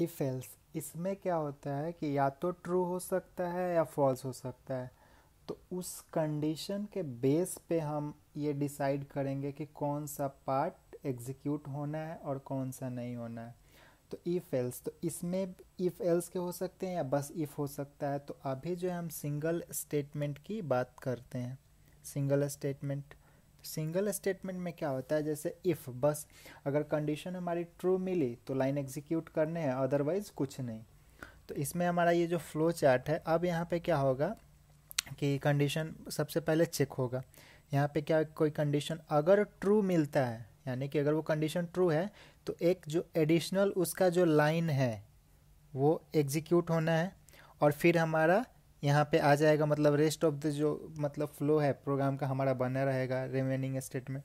If else इसमें क्या होता है कि या तो ट्रू हो सकता है या फॉल्स हो सकता है तो उस कंडीशन के बेस पे हम ये डिसाइड करेंगे कि कौन सा पार्ट एग्जीक्यूट होना है और कौन सा नहीं होना है तो इफ़ एल्स तो इसमें इफ़ एल्स के हो सकते हैं या बस इफ़ हो सकता है तो अभी जो है हम सिंगल स्टेटमेंट की बात करते हैं सिंगल स्टेटमेंट सिंगल स्टेटमेंट में क्या होता है जैसे इफ़ बस अगर कंडीशन हमारी ट्रू मिली तो लाइन एग्जीक्यूट करने हैं अदरवाइज कुछ नहीं तो इसमें हमारा ये जो फ्लो चार्ट है अब यहाँ पे क्या होगा कि कंडीशन सबसे पहले चेक होगा यहाँ पे क्या कोई कंडीशन अगर ट्रू मिलता है यानी कि अगर वो कंडीशन ट्रू है तो एक जो एडिशनल उसका जो लाइन है वो एग्जीक्यूट होना है और फिर हमारा यहाँ पे आ जाएगा मतलब रेस्ट ऑफ द जो मतलब फ्लो है प्रोग्राम का हमारा बना रहेगा रिमेनिंग स्टेट में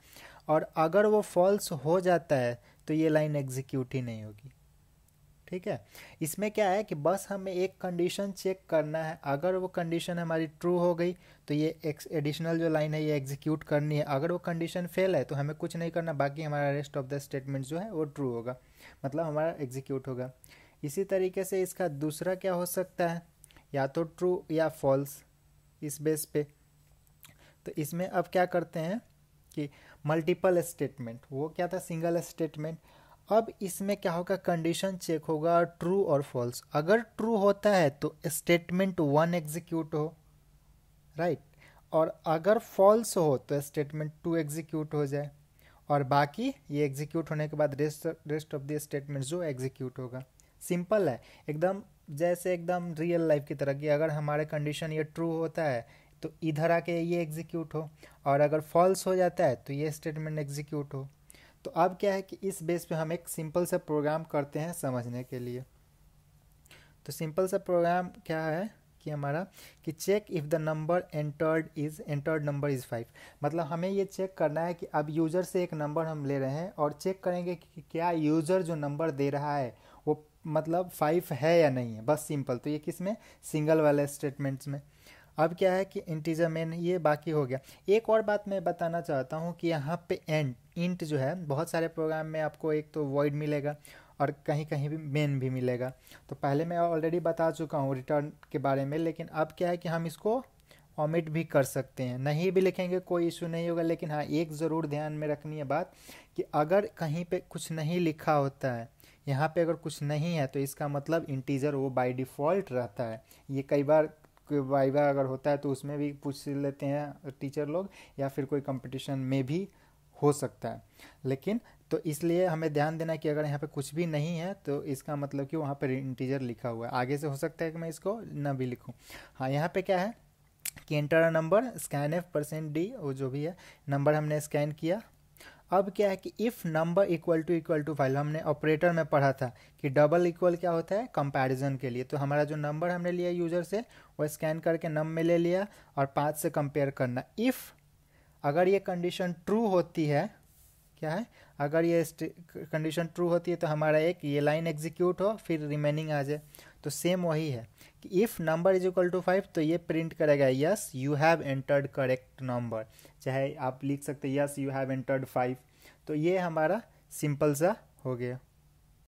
और अगर वो फॉल्स हो जाता है तो ये लाइन एग्जीक्यूट ही नहीं होगी ठीक है इसमें क्या है कि बस हमें एक कंडीशन चेक करना है अगर वो कंडीशन हमारी ट्रू हो गई तो ये एडिशनल जो लाइन है ये एग्जीक्यूट करनी है अगर वो कंडीशन फेल है तो हमें कुछ नहीं करना बाकी हमारा रेस्ट ऑफ द स्टेटमेंट जो है वो ट्रू होगा मतलब हमारा एग्जीक्यूट होगा इसी तरीके से इसका दूसरा क्या हो सकता है या तो ट्रू या फॉल्स इस बेस पे तो इसमें अब क्या करते हैं कि मल्टीपल स्टेटमेंट वो क्या था सिंगल स्टेटमेंट अब इसमें क्या होगा कंडीशन चेक होगा ट्रू और फॉल्स अगर ट्रू होता है तो स्टेटमेंट वन एग्जीक्यूट हो राइट right? और अगर फॉल्स हो तो स्टेटमेंट टू एग्जीक्यूट हो जाए और बाकी ये एग्जीक्यूट होने के बाद rest rest of the statement जो एग्जीक्यूट होगा सिंपल है एकदम जैसे एकदम रियल लाइफ की तरह कि अगर हमारे कंडीशन ये ट्रू होता है तो इधर आके ये एग्जीक्यूट हो और अगर फॉल्स हो जाता है तो ये स्टेटमेंट एग्जीक्यूट हो तो अब क्या है कि इस बेस पे हम एक सिंपल सा प्रोग्राम करते हैं समझने के लिए तो सिंपल सा प्रोग्राम क्या है कि हमारा कि check if the number entered is entered number is five मतलब हमें ये चेक करना है कि अब यूज़र से एक नंबर हम ले रहे हैं और चेक करेंगे कि क्या यूज़र जो नंबर दे रहा है वो मतलब फाइव है या नहीं है बस सिंपल तो ये किस में सिंगल वाले स्टेटमेंट्स में अब क्या है कि इंटीजर मेन ये बाकी हो गया एक और बात मैं बताना चाहता हूँ कि यहाँ पे एंड इंट जो है बहुत सारे प्रोग्राम में आपको एक तो वर्ड मिलेगा और कहीं कहीं भी मेन भी मिलेगा तो पहले मैं ऑलरेडी बता चुका हूँ रिटर्न के बारे में लेकिन अब क्या है कि हम इसको ऑमिट भी कर सकते हैं नहीं भी लिखेंगे कोई इशू नहीं होगा लेकिन हाँ एक ज़रूर ध्यान में रखनी है बात कि अगर कहीं पे कुछ नहीं लिखा होता है यहाँ पे अगर कुछ नहीं है तो इसका मतलब इंटीजर वो बाय डिफ़ॉल्ट रहता है ये कई बार बार अगर होता है तो उसमें भी पूछ लेते हैं टीचर लोग या फिर कोई कंपटीशन में भी हो सकता है लेकिन तो इसलिए हमें ध्यान देना कि अगर यहाँ पे कुछ भी नहीं है तो इसका मतलब कि वहाँ पर इंटीजर लिखा हुआ है आगे से हो सकता है कि मैं इसको ना भी लिखूँ हाँ यहाँ पर क्या है कि enter number scan F percent D वो जो भी है नंबर हमने स्कैन किया अब क्या है कि if number equal to equal to five हमने ऑपरेटर में पढ़ा था कि डबल इक्वल क्या होता है कंपैरिजन के लिए तो हमारा जो नंबर हमने लिया यूजर से वो स्कैन करके नम में ले लिया और पाँच से कंपेयर करना इफ़ अगर ये कंडीशन ट्रू होती है क्या है अगर ये कंडीशन ट्रू होती है तो हमारा एक ये लाइन एग्जीक्यूट हो फिर रिमेनिंग आ जाए तो सेम वही है कि if number is equal to five तो ये प्रिंट करेगा yes you have entered correct number चाहे आप लिख सकते yes you have entered five तो ये हमारा सिंपल सा हो गया